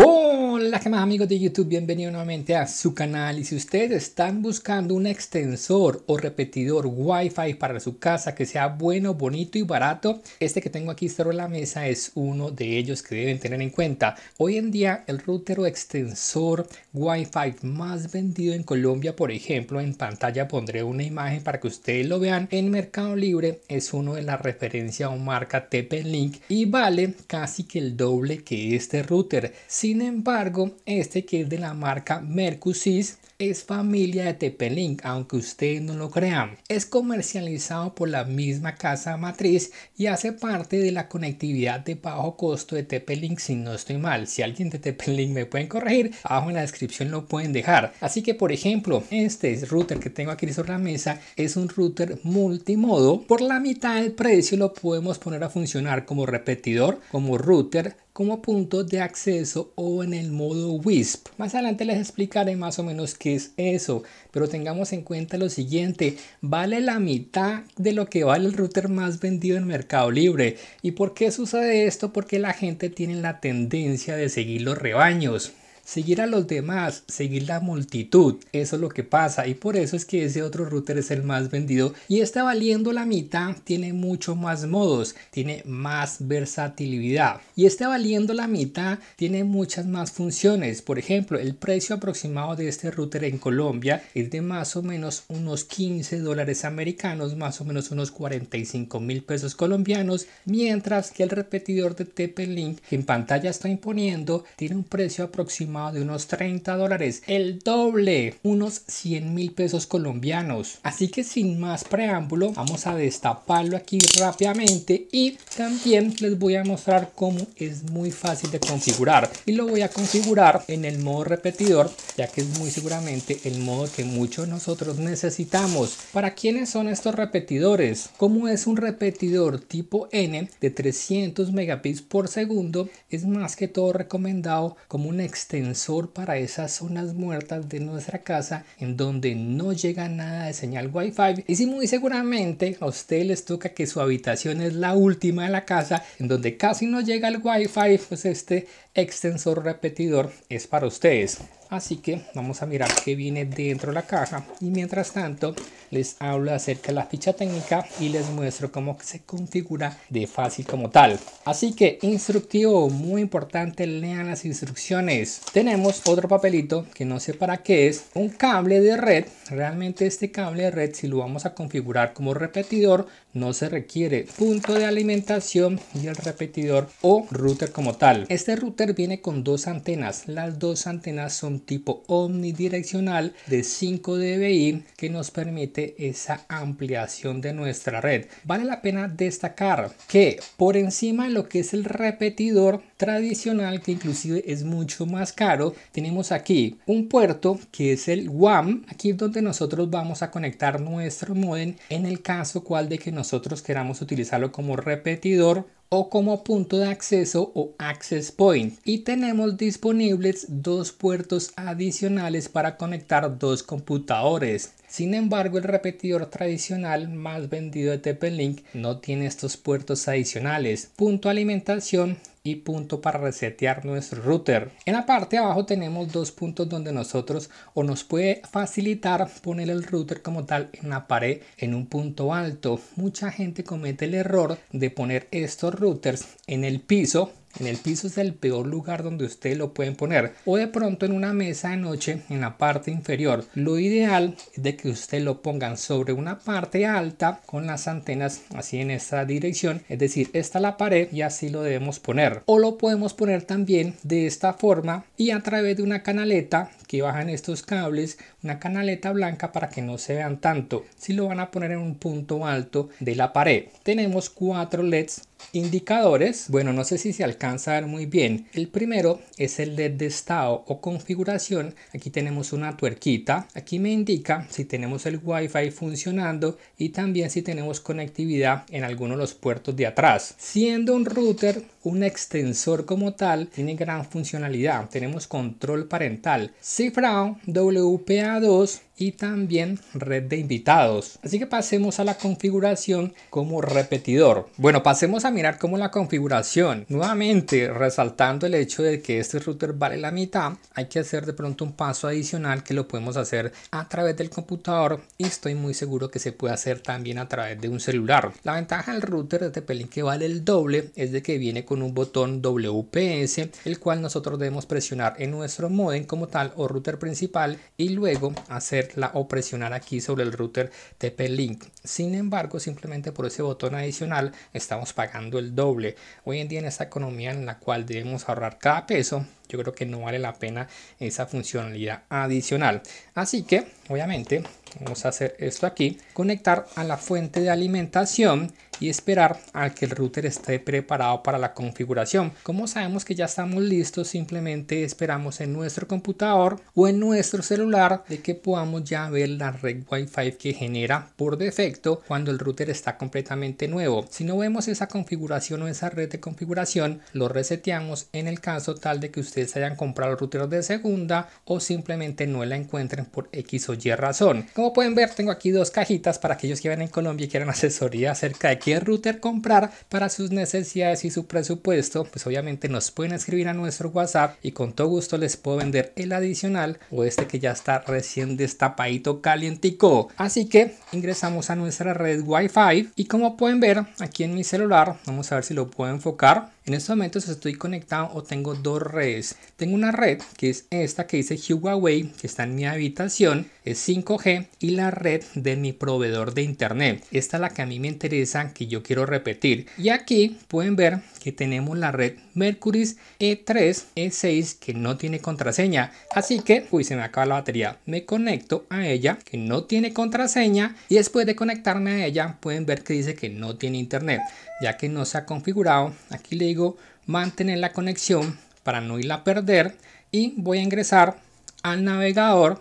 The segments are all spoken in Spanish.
Oh! Hola, ¿qué más amigos de YouTube? bienvenido nuevamente a su canal y si ustedes están buscando un extensor o repetidor Wi-Fi para su casa que sea bueno, bonito y barato, este que tengo aquí sobre la mesa es uno de ellos que deben tener en cuenta. Hoy en día el router o extensor Wi-Fi más vendido en Colombia, por ejemplo, en pantalla pondré una imagen para que ustedes lo vean, en Mercado Libre es uno de la referencia o marca TP-Link y vale casi que el doble que este router. Sin embargo, este que es de la marca MERCUSIS es familia de TP-Link, aunque ustedes no lo crean. Es comercializado por la misma casa matriz y hace parte de la conectividad de bajo costo de TP-Link si no estoy mal. Si alguien de TP-Link me pueden corregir, abajo en la descripción lo pueden dejar. Así que por ejemplo, este router que tengo aquí sobre la mesa es un router multimodo. Por la mitad del precio lo podemos poner a funcionar como repetidor, como router, como punto de acceso o en el modo WISP. Más adelante les explicaré más o menos qué es eso, pero tengamos en cuenta lo siguiente, vale la mitad de lo que vale el router más vendido en Mercado Libre. ¿Y por qué sucede esto? Porque la gente tiene la tendencia de seguir los rebaños seguir a los demás, seguir la multitud. Eso es lo que pasa y por eso es que ese otro router es el más vendido y está valiendo la mitad, tiene mucho más modos, tiene más versatilidad y está valiendo la mitad, tiene muchas más funciones. Por ejemplo, el precio aproximado de este router en Colombia es de más o menos unos 15 dólares americanos, más o menos unos 45 mil pesos colombianos, mientras que el repetidor de TP-Link que en pantalla está imponiendo tiene un precio aproximado de unos 30 dólares, el doble, unos 100 mil pesos colombianos. Así que sin más preámbulo, vamos a destaparlo aquí rápidamente y también les voy a mostrar cómo es muy fácil de configurar. Y lo voy a configurar en el modo repetidor, ya que es muy seguramente el modo que muchos nosotros necesitamos. ¿Para quiénes son estos repetidores? Como es un repetidor tipo N de 300 megabits por segundo, es más que todo recomendado como una extensión para esas zonas muertas de nuestra casa en donde no llega nada de señal wifi y si muy seguramente a usted les toca que su habitación es la última de la casa en donde casi no llega el wifi pues este extensor repetidor es para ustedes Así que vamos a mirar qué viene dentro de la caja y mientras tanto les hablo acerca de la ficha técnica y les muestro cómo se configura de fácil como tal. Así que instructivo, muy importante, lean las instrucciones. Tenemos otro papelito que no sé para qué es, un cable de red. Realmente este cable de red si lo vamos a configurar como repetidor no se requiere punto de alimentación y el repetidor o router como tal. Este router viene con dos antenas, las dos antenas son tipo omnidireccional de 5 dBi que nos permite esa ampliación de nuestra red. Vale la pena destacar que por encima de lo que es el repetidor tradicional que inclusive es mucho más caro, tenemos aquí un puerto que es el WAM, aquí es donde nosotros vamos a conectar nuestro modem en el caso cual de que nosotros queramos utilizarlo como repetidor o como punto de acceso o access point y tenemos disponibles dos puertos adicionales para conectar dos computadores. Sin embargo, el repetidor tradicional más vendido de TP-Link no tiene estos puertos adicionales. Punto alimentación punto para resetear nuestro router. En la parte de abajo tenemos dos puntos donde nosotros o nos puede facilitar poner el router como tal en la pared en un punto alto. Mucha gente comete el error de poner estos routers en el piso en el piso es el peor lugar donde usted lo pueden poner o de pronto en una mesa de noche en la parte inferior. Lo ideal es de que usted lo pongan sobre una parte alta con las antenas así en esta dirección, es decir, esta la pared y así lo debemos poner. O lo podemos poner también de esta forma y a través de una canaleta que bajan estos cables una canaleta blanca para que no se vean tanto si lo van a poner en un punto alto de la pared tenemos cuatro leds indicadores bueno no sé si se alcanza a ver muy bien el primero es el led de estado o configuración aquí tenemos una tuerquita aquí me indica si tenemos el wifi funcionando y también si tenemos conectividad en alguno de los puertos de atrás siendo un router un extensor como tal tiene gran funcionalidad tenemos control parental Cifrao WPA2 y también red de invitados. Así que pasemos a la configuración como repetidor. Bueno, pasemos a mirar cómo la configuración. Nuevamente, resaltando el hecho de que este router vale la mitad, hay que hacer de pronto un paso adicional que lo podemos hacer a través del computador y estoy muy seguro que se puede hacer también a través de un celular. La ventaja del router de Pelín que vale el doble es de que viene con un botón WPS, el cual nosotros debemos presionar en nuestro modem como tal o router principal y luego hacer la o presionar aquí sobre el router TP-Link. Sin embargo, simplemente por ese botón adicional estamos pagando el doble. Hoy en día en esta economía en la cual debemos ahorrar cada peso, yo creo que no vale la pena esa funcionalidad adicional. Así que, obviamente, vamos a hacer esto aquí, conectar a la fuente de alimentación y esperar a que el router esté preparado para la configuración. Como sabemos que ya estamos listos, simplemente esperamos en nuestro computador o en nuestro celular de que podamos ya ver la red Wi-Fi que genera por defecto cuando el router está completamente nuevo. Si no vemos esa configuración o esa red de configuración, lo reseteamos en el caso tal de que ustedes hayan comprado el router de segunda o simplemente no la encuentren por X o Y razón. Como pueden ver, tengo aquí dos cajitas para aquellos que ven en Colombia y quieran asesoría acerca de router comprar para sus necesidades y su presupuesto, pues obviamente nos pueden escribir a nuestro WhatsApp y con todo gusto les puedo vender el adicional o este que ya está recién destapadito calientico. Así que ingresamos a nuestra red Wi-Fi y como pueden ver aquí en mi celular, vamos a ver si lo puedo enfocar. En estos momentos estoy conectado o tengo dos redes. Tengo una red que es esta que dice Huawei, que está en mi habitación, es 5G, y la red de mi proveedor de internet. Esta es la que a mí me interesa, que yo quiero repetir. Y aquí pueden ver que tenemos la red Mercury E3, E6, que no tiene contraseña. Así que, uy, se me acaba la batería. Me conecto a ella, que no tiene contraseña, y después de conectarme a ella, pueden ver que dice que no tiene internet, ya que no se ha configurado. Aquí le digo mantener la conexión para no irla a perder y voy a ingresar al navegador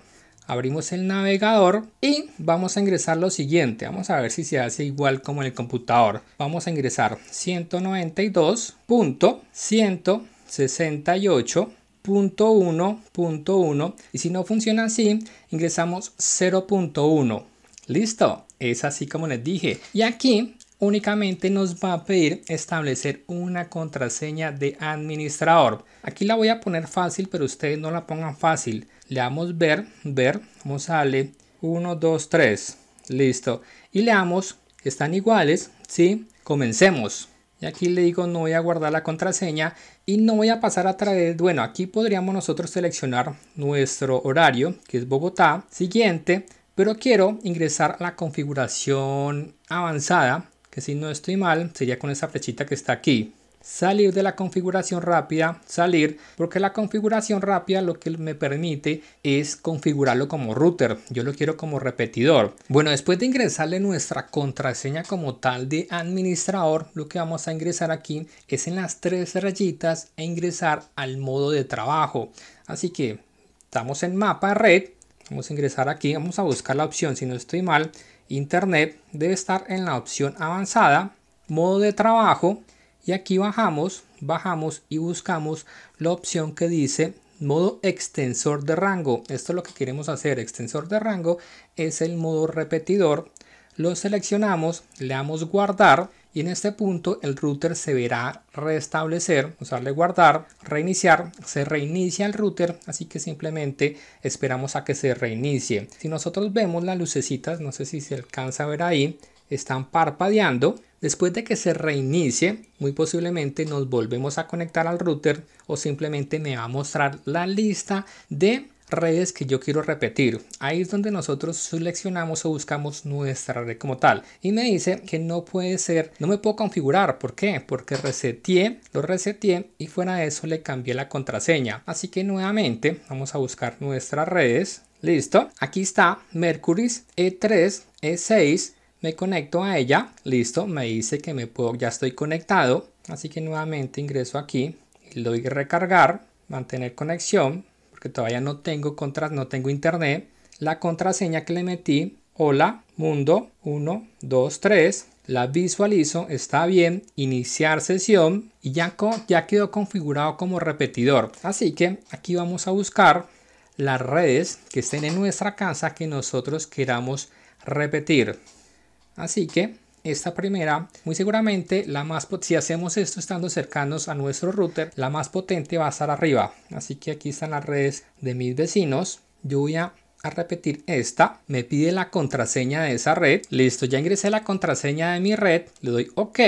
abrimos el navegador y vamos a ingresar lo siguiente vamos a ver si se hace igual como en el computador vamos a ingresar 192.168.1.1 y si no funciona así ingresamos 0.1 listo es así como les dije y aquí únicamente nos va a pedir establecer una contraseña de administrador. Aquí la voy a poner fácil, pero ustedes no la pongan fácil. Le damos ver, ver, cómo sale 1, 2, 3. Listo. Y le damos, están iguales, ¿sí? Comencemos. Y aquí le digo, no voy a guardar la contraseña y no voy a pasar a través, bueno, aquí podríamos nosotros seleccionar nuestro horario, que es Bogotá. Siguiente, pero quiero ingresar la configuración avanzada si no estoy mal sería con esa flechita que está aquí. Salir de la configuración rápida, salir, porque la configuración rápida lo que me permite es configurarlo como router, yo lo quiero como repetidor. Bueno, después de ingresarle nuestra contraseña como tal de administrador, lo que vamos a ingresar aquí es en las tres rayitas e ingresar al modo de trabajo. Así que estamos en mapa red, vamos a ingresar aquí, vamos a buscar la opción, si no estoy mal, Internet debe estar en la opción avanzada, modo de trabajo y aquí bajamos, bajamos y buscamos la opción que dice modo extensor de rango. Esto es lo que queremos hacer, extensor de rango es el modo repetidor. Lo seleccionamos, le damos guardar y en este punto el router se verá restablecer, usarle guardar, reiniciar, se reinicia el router, así que simplemente esperamos a que se reinicie. Si nosotros vemos las lucecitas, no sé si se alcanza a ver ahí, están parpadeando. Después de que se reinicie, muy posiblemente nos volvemos a conectar al router o simplemente me va a mostrar la lista de redes que yo quiero repetir. Ahí es donde nosotros seleccionamos o buscamos nuestra red como tal. Y me dice que no puede ser, no me puedo configurar. ¿Por qué? Porque reseteé, lo reseteé y fuera de eso le cambié la contraseña. Así que nuevamente vamos a buscar nuestras redes. Listo. Aquí está Mercury E3, E6. Me conecto a ella. Listo. Me dice que me puedo, ya estoy conectado. Así que nuevamente ingreso aquí doy recargar, mantener conexión todavía no tengo, contras no tengo internet, la contraseña que le metí, hola, mundo, 1, la visualizo, está bien, iniciar sesión y ya, ya quedó configurado como repetidor. Así que aquí vamos a buscar las redes que estén en nuestra casa que nosotros queramos repetir. Así que esta primera, muy seguramente la más si hacemos esto estando cercanos a nuestro router, la más potente va a estar arriba. Así que aquí están las redes de mis vecinos. Yo voy a repetir esta, me pide la contraseña de esa red, listo, ya ingresé la contraseña de mi red, le doy OK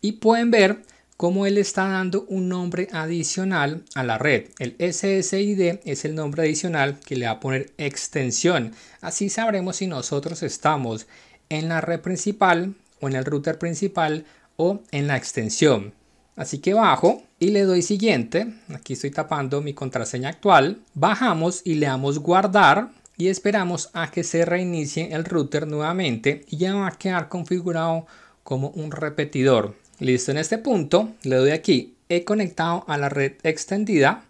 y pueden ver cómo él está dando un nombre adicional a la red. El SSID es el nombre adicional que le va a poner extensión. Así sabremos si nosotros estamos en la red principal en el router principal o en la extensión. Así que bajo y le doy siguiente. Aquí estoy tapando mi contraseña actual. Bajamos y le damos guardar y esperamos a que se reinicie el router nuevamente y ya va a quedar configurado como un repetidor. Listo, en este punto le doy aquí he conectado a la red extendida.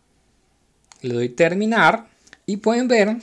Le doy terminar y pueden ver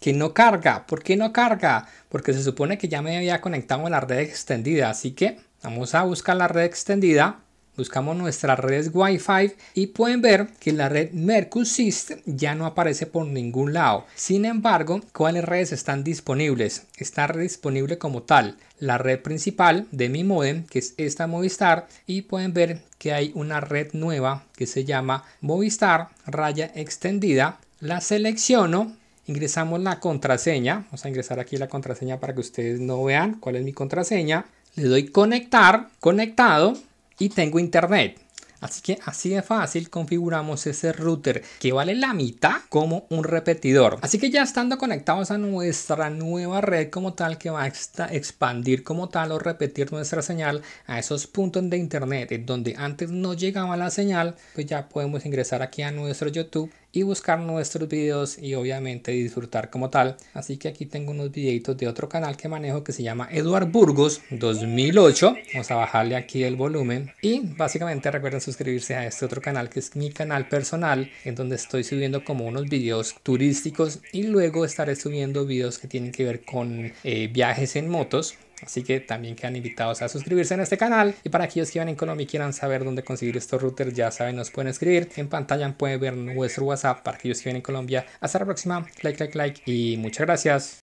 que no carga. ¿Por qué no carga? Porque se supone que ya me había conectado a la red extendida. Así que vamos a buscar la red extendida. Buscamos nuestras redes Wi-Fi y pueden ver que la red Mercusist ya no aparece por ningún lado. Sin embargo, ¿cuáles redes están disponibles? Está disponible como tal la red principal de mi modem, que es esta Movistar, y pueden ver que hay una red nueva que se llama Movistar raya extendida la selecciono, ingresamos la contraseña, vamos a ingresar aquí la contraseña para que ustedes no vean cuál es mi contraseña, le doy conectar, conectado y tengo internet. Así que así de fácil configuramos ese router que vale la mitad como un repetidor. Así que ya estando conectados a nuestra nueva red como tal que va a expandir como tal o repetir nuestra señal a esos puntos de internet donde antes no llegaba la señal, pues ya podemos ingresar aquí a nuestro YouTube y buscar nuestros videos y obviamente disfrutar como tal. Así que aquí tengo unos videitos de otro canal que manejo que se llama Eduard Burgos 2008. Vamos a bajarle aquí el volumen y básicamente recuerden suscribirse a este otro canal que es mi canal personal en donde estoy subiendo como unos videos turísticos y luego estaré subiendo videos que tienen que ver con eh, viajes en motos Así que también quedan invitados a suscribirse en este canal. Y para aquellos que van en Colombia y quieran saber dónde conseguir estos routers, ya saben, nos pueden escribir. En pantalla pueden ver nuestro WhatsApp para aquellos que viven en Colombia. Hasta la próxima. Like, like, like. Y muchas gracias.